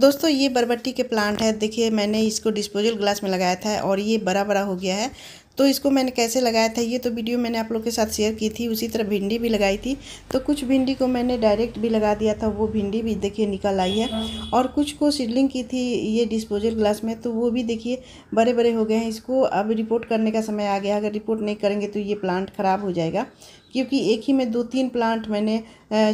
दोस्तों ये बरबट्टी के प्लांट है देखिए मैंने इसको डिस्पोजल ग्लास में लगाया था और ये बड़ा बड़ा हो गया है तो इसको मैंने कैसे लगाया था ये तो वीडियो मैंने आप लोग के साथ शेयर की थी उसी तरह भिंडी भी लगाई थी तो कुछ भिंडी को मैंने डायरेक्ट भी लगा दिया था वो भिंडी भी देखिए निकल आई है और कुछ को सीडलिंग की थी ये डिस्पोजल ग्लास में तो वो भी देखिए बड़े बड़े हो गए हैं इसको अब रिपोर्ट करने का समय आ गया अगर रिपोर्ट नहीं करेंगे तो ये प्लांट ख़राब हो जाएगा क्योंकि एक ही में दो तीन प्लांट मैंने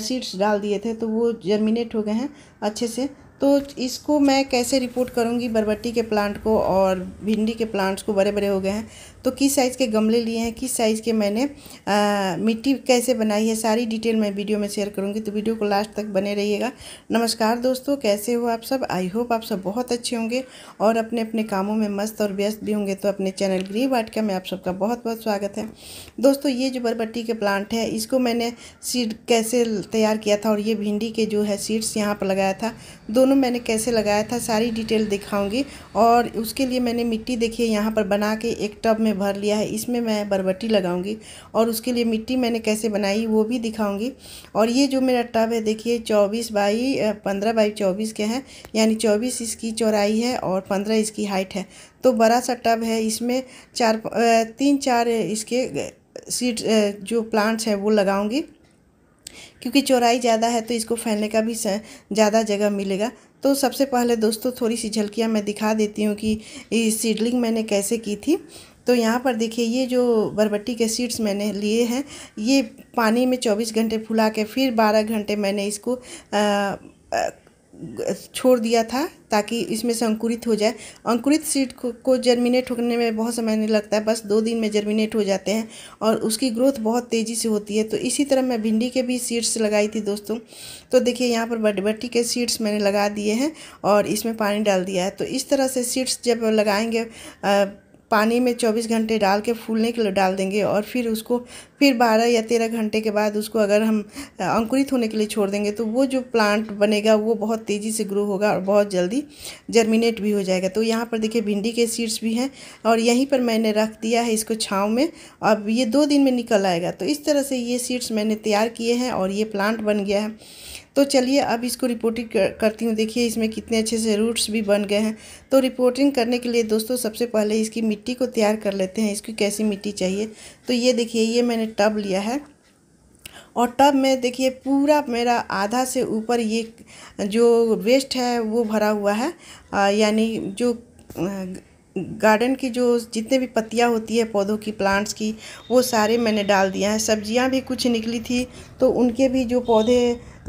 सीड्स डाल दिए थे तो वो जर्मिनेट हो गए हैं अच्छे से तो इसको मैं कैसे रिपोर्ट करूँगी बरबट्टी के प्लांट को और भिंडी के प्लांट्स को बड़े बड़े हो गए हैं तो किस साइज़ के गमले लिए हैं किस साइज़ के मैंने आ, मिट्टी कैसे बनाई है सारी डिटेल मैं वीडियो में शेयर करूँगी तो वीडियो को लास्ट तक बने रहिएगा नमस्कार दोस्तों कैसे हो आप सब आई होप आप सब बहुत अच्छे होंगे और अपने अपने कामों में मस्त और व्यस्त भी होंगे तो अपने चैनल गृह का में आप सबका बहुत बहुत स्वागत है दोस्तों ये जो बरबट्टी के प्लांट है इसको मैंने सीड कैसे तैयार किया था और ये भिंडी के जो है सीड्स यहाँ पर लगाया था दोनों दोनों मैंने कैसे लगाया था सारी डिटेल दिखाऊंगी और उसके लिए मैंने मिट्टी देखिए यहाँ पर बना के एक टब में भर लिया है इसमें मैं बरबटी लगाऊंगी और उसके लिए मिट्टी मैंने कैसे बनाई वो भी दिखाऊंगी और ये जो मेरा टब है देखिए चौबीस बाई पंद्रह बाई चौबीस के हैं यानी चौबीस इसकी चौराई है और पंद्रह इसकी हाइट है तो बड़ा सा टब है इसमें चार तीन चार इसके सीड जो प्लांट्स हैं वो लगाऊँगी क्योंकि चौराई ज़्यादा है तो इसको फैलने का भी ज़्यादा जगह मिलेगा तो सबसे पहले दोस्तों थोड़ी सी झलकियाँ मैं दिखा देती हूँ कि सीडलिंग मैंने कैसे की थी तो यहाँ पर देखिए ये जो बरबट्टी के सीड्स मैंने लिए हैं ये पानी में 24 घंटे फुला के फिर 12 घंटे मैंने इसको आ, छोड़ दिया था ताकि इसमें से अंकुरित हो जाए अंकुरित सीड को, को जर्मिनेट होने में बहुत समय नहीं लगता है बस दो दिन में जर्मिनेट हो जाते हैं और उसकी ग्रोथ बहुत तेज़ी से होती है तो इसी तरह मैं भिंडी के भी सीड्स लगाई थी दोस्तों तो देखिए यहाँ पर बटबट्टी के सीड्स मैंने लगा दिए हैं और इसमें पानी डाल दिया है तो इस तरह से सीड्स जब लगाएंगे पानी में 24 घंटे डाल के फूलने के लिए डाल देंगे और फिर उसको फिर 12 या 13 घंटे के बाद उसको अगर हम अंकुरित होने के लिए छोड़ देंगे तो वो जो प्लांट बनेगा वो बहुत तेज़ी से ग्रो होगा और बहुत जल्दी जर्मिनेट भी हो जाएगा तो यहाँ पर देखिए भिंडी के सीड्स भी हैं और यहीं पर मैंने रख दिया है इसको छाँव में अब ये दो दिन में निकल आएगा तो इस तरह से ये सीड्स मैंने तैयार किए हैं और ये प्लांट बन गया है तो चलिए अब इसको रिपोर्टिंग कर, करती हूँ देखिए इसमें कितने अच्छे से रूट्स भी बन गए हैं तो रिपोर्टिंग करने के लिए दोस्तों सबसे पहले इसकी मिट्टी को तैयार कर लेते हैं इसकी कैसी मिट्टी चाहिए तो ये देखिए ये मैंने टब लिया है और टब में देखिए पूरा मेरा आधा से ऊपर ये जो वेस्ट है वो भरा हुआ है यानी जो गार्डन की जो जितने भी पत्तियाँ होती है पौधों की प्लांट्स की वो सारे मैंने डाल दिया है सब्जियाँ भी कुछ निकली थी तो उनके भी जो पौधे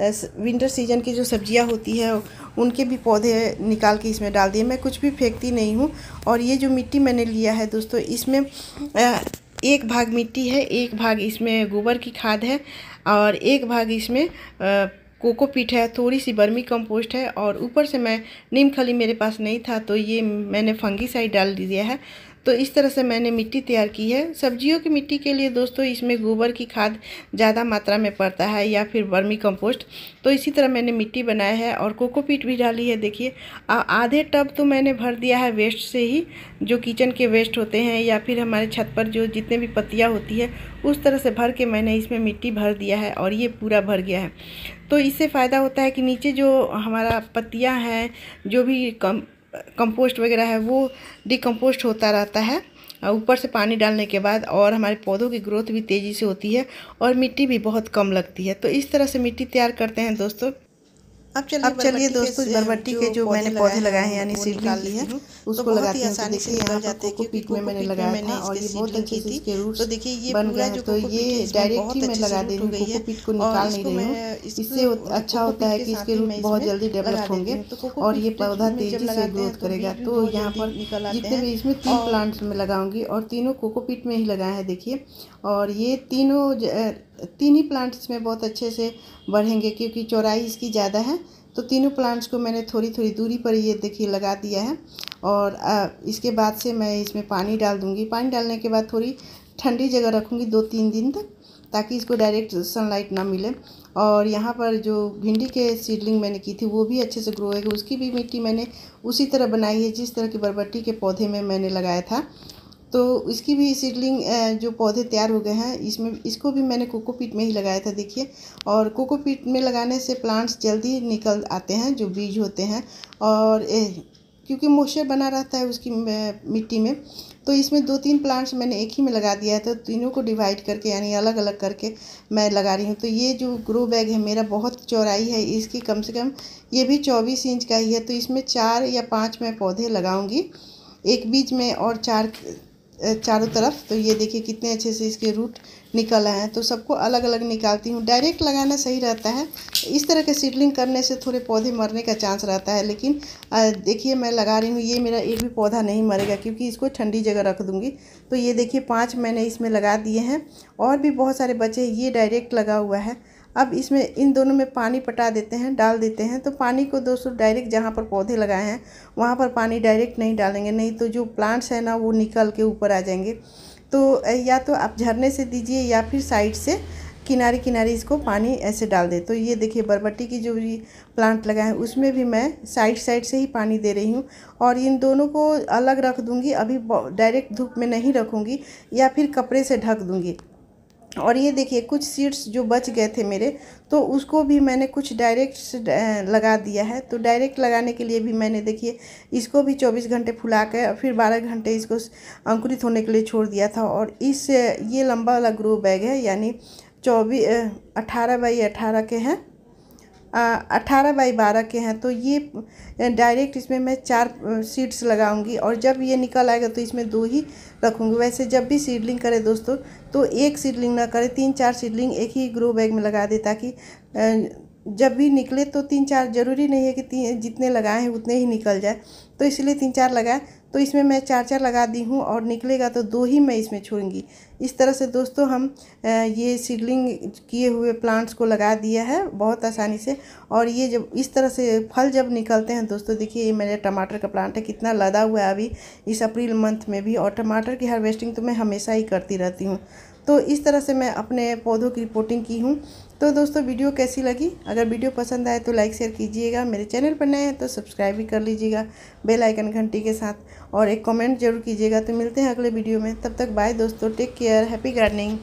विंटर सीजन की जो सब्जियाँ होती है उनके भी पौधे निकाल के इसमें डाल दिए मैं कुछ भी फेंकती नहीं हूँ और ये जो मिट्टी मैंने लिया है दोस्तों इसमें एक भाग मिट्टी है एक भाग इसमें गोबर की खाद है और एक भाग इसमें कोकोपीट है थोड़ी सी बर्मी कंपोस्ट है और ऊपर से मैं नीम खली मेरे पास नहीं था तो ये मैंने फंगी साइड डाल दिया है तो इस तरह से मैंने मिट्टी तैयार की है सब्जियों की मिट्टी के लिए दोस्तों इसमें गोबर की खाद ज़्यादा मात्रा में पड़ता है या फिर वर्मी कंपोस्ट तो इसी तरह मैंने मिट्टी बनाया है और कोकोपीट भी डाली है देखिए आधे टब तो मैंने भर दिया है वेस्ट से ही जो किचन के वेस्ट होते हैं या फिर हमारे छत पर जो जितने भी पत्तियाँ होती है उस तरह से भर के मैंने इसमें मिट्टी भर दिया है और ये पूरा भर गया है तो इससे फ़ायदा होता है कि नीचे जो हमारा पत्तियाँ हैं जो भी कम कंपोस्ट वगैरह है वो डिकम्पोस्ट होता रहता है ऊपर से पानी डालने के बाद और हमारे पौधों की ग्रोथ भी तेज़ी से होती है और मिट्टी भी बहुत कम लगती है तो इस तरह से मिट्टी तैयार करते हैं दोस्तों अब चलिए अब चलिए दोस्तों बरबट्टी के जो मैंने पौधे लगाए हैं यानी सीड निकाल ली है उसको तो लगाते हैं तो आसानी से निकल जाते हैं क्योंकि पीक में मैंने लगाया था और ये बहुत अच्छी थी तो देखिए ये बन गए तो ये डायरेक्ट ही मैं लगा दे रही हूँ पीट को निकाल नहीं रही हूँ इससे अच्छा होता है कि इसके रूट बहुत जल्दी डेवलप होंगे तो और ये पौधा तेजी से ग्रोथ करेगा तो यहाँ पर जितने भी इसमें तीन प्लांट्स में लगाऊंगी और तीनों कोकोपीट में ही लगाए हैं देखिए और ये तीनों तीन ही प्लांट्स में बहुत अच्छे से बढ़ेंगे क्योंकि चौड़ाई इसकी ज़्यादा है तो तीनों प्लांट्स को मैंने थोड़ी थोड़ी दूरी पर ये देखिए लगा दिया है और इसके बाद से मैं इसमें पानी डाल दूँगी पानी डालने के बाद थोड़ी ठंडी जगह रखूँगी दो तीन दिन तक ताकि इसको डायरेक्ट सनलाइट ना मिले और यहाँ पर जो भिंडी के सीडलिंग मैंने की थी वो भी अच्छे से ग्रो है उसकी भी मिट्टी मैंने उसी तरह बनाई है जिस तरह की बरबट्टी के पौधे में मैंने लगाया था तो इसकी भी सीडलिंग जो पौधे तैयार हो गए हैं इसमें इसको भी मैंने कोकोपीट में ही लगाया था देखिए और कोकोपीट में लगाने से प्लांट्स जल्दी निकल आते हैं जो बीज होते हैं और ए, क्योंकि मॉइस्चर बना रहता है उसकी मिट्टी में तो इसमें दो तीन प्लांट्स मैंने एक ही में लगा दिया था तो तीनों को डिवाइड करके यानी अलग अलग करके मैं लगा रही हूँ तो ये जो ग्रो बैग है मेरा बहुत चौराई है इसकी कम से कम ये भी चौबीस इंच का ही है तो इसमें चार या पाँच मैं पौधे लगाऊँगी एक बीज में और चार चारों तरफ तो ये देखिए कितने अच्छे से इसके रूट निकल आए हैं तो सबको अलग अलग निकालती हूँ डायरेक्ट लगाना सही रहता है इस तरह के सीडलिंग करने से थोड़े पौधे मरने का चांस रहता है लेकिन देखिए मैं लगा रही हूँ ये मेरा एक भी पौधा नहीं मरेगा क्योंकि इसको ठंडी जगह रख दूँगी तो ये देखिए पाँच मैंने इसमें लगा दिए हैं और भी बहुत सारे बच्चे ये डायरेक्ट लगा हुआ है अब इसमें इन दोनों में पानी पटा देते हैं डाल देते हैं तो पानी को दोस्तों डायरेक्ट जहाँ पर पौधे लगाए हैं वहाँ पर पानी डायरेक्ट नहीं डालेंगे नहीं तो जो प्लांट्स हैं ना वो निकल के ऊपर आ जाएंगे तो या तो आप झरने से दीजिए या फिर साइड से किनारे किनारे इसको पानी ऐसे डाल दे तो ये देखिए बरबट्टी की जो भी प्लांट लगा है उसमें भी मैं साइड साइड से ही पानी दे रही हूँ और इन दोनों को अलग रख दूँगी अभी डायरेक्ट धूप में नहीं रखूँगी या फिर कपड़े से ढक दूँगी और ये देखिए कुछ सीड्स जो बच गए थे मेरे तो उसको भी मैंने कुछ डायरेक्ट लगा दिया है तो डायरेक्ट लगाने के लिए भी मैंने देखिए इसको भी 24 घंटे फुला कर फिर 12 घंटे इसको अंकुरित होने के लिए छोड़ दिया था और इस ये लंबा वाला ग्रो बैग है यानी चौबीस अठारह बाई अठारह के हैं अट्ठारह बाई बारह के हैं तो ये डायरेक्ट इसमें मैं चार सीड्स लगाऊंगी और जब ये निकल आएगा तो इसमें दो ही रखूँगी वैसे जब भी सीडलिंग करें दोस्तों तो एक सीडलिंग ना करें तीन चार सीडलिंग एक ही ग्रो बैग में लगा दे ताकि जब भी निकले तो तीन चार ज़रूरी नहीं है कि जितने लगाए हैं उतने ही निकल जाए तो इसलिए तीन चार लगाए तो इसमें मैं चार चार लगा दी हूँ और निकलेगा तो दो ही मैं इसमें छोड़ूंगी इस तरह से दोस्तों हम ये सीडलिंग किए हुए प्लांट्स को लगा दिया है बहुत आसानी से और ये जब इस तरह से फल जब निकलते हैं दोस्तों देखिए ये मेरे टमाटर का प्लांट है कितना लदा हुआ है अभी इस अप्रैल मंथ में भी और टमाटर की हार्वेस्टिंग तो मैं हमेशा ही करती रहती हूँ तो इस तरह से मैं अपने पौधों की रिपोर्टिंग की हूँ तो दोस्तों वीडियो कैसी लगी अगर वीडियो पसंद आए तो लाइक शेयर कीजिएगा मेरे चैनल पर नए हैं तो सब्सक्राइब भी कर लीजिएगा बेल आइकन घंटी के साथ और एक कमेंट जरूर कीजिएगा तो मिलते हैं अगले वीडियो में तब तक बाय दोस्तों टेक केयर हैप्पी गार्डनिंग